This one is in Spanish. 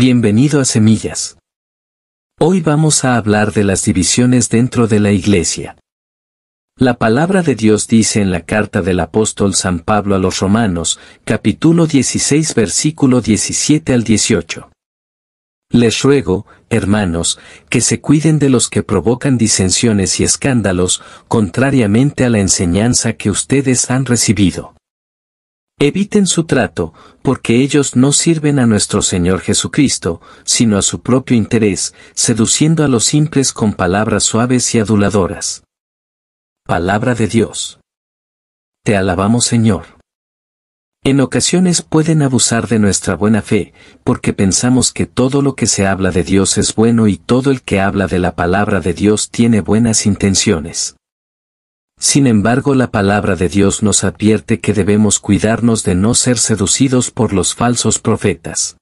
Bienvenido a Semillas. Hoy vamos a hablar de las divisiones dentro de la Iglesia. La palabra de Dios dice en la carta del apóstol San Pablo a los Romanos, capítulo 16, versículo 17 al 18. Les ruego, hermanos, que se cuiden de los que provocan disensiones y escándalos, contrariamente a la enseñanza que ustedes han recibido. Eviten su trato, porque ellos no sirven a nuestro Señor Jesucristo, sino a su propio interés, seduciendo a los simples con palabras suaves y aduladoras. Palabra de Dios. Te alabamos Señor. En ocasiones pueden abusar de nuestra buena fe, porque pensamos que todo lo que se habla de Dios es bueno y todo el que habla de la palabra de Dios tiene buenas intenciones. Sin embargo, la palabra de Dios nos advierte que debemos cuidarnos de no ser seducidos por los falsos profetas.